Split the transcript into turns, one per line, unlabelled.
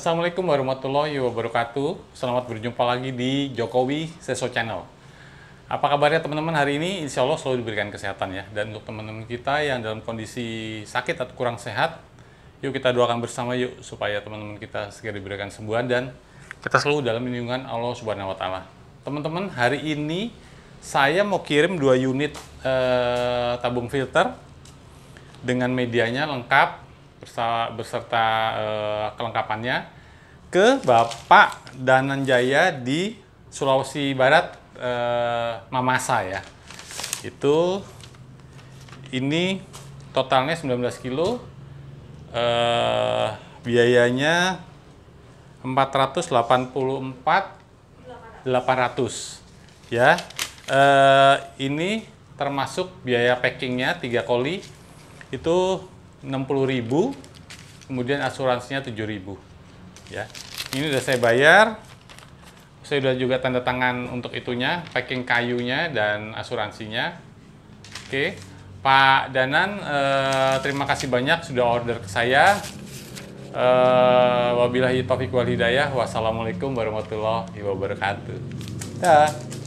Assalamualaikum warahmatullahi wabarakatuh. Selamat berjumpa lagi di Jokowi Seso Channel. Apa kabarnya teman-teman hari ini? Insya Allah selalu diberikan kesehatan ya. Dan untuk teman-teman kita yang dalam kondisi sakit atau kurang sehat, yuk kita doakan bersama yuk supaya teman-teman kita segera diberikan sembuhan dan kita selalu dalam lindungan Allah Subhanahu wa taala. Teman-teman, hari ini saya mau kirim dua unit eh, tabung filter dengan medianya lengkap bersa berserta uh, kelengkapannya ke Bapak Dananjaya di Sulawesi Barat uh, Mamasa ya. Itu ini totalnya 19 kilo uh, biayanya 484 800 ya. Uh, ini termasuk biaya packingnya tiga koli itu 60.000 kemudian asuransinya 7.000 ya ini sudah saya bayar saya sudah juga tanda tangan untuk itunya packing kayunya dan asuransinya oke Pak Danan eh, terima kasih banyak sudah order ke saya eh, wabillahi taufiq wal hidayah wassalamualaikum warahmatullahi wabarakatuh dah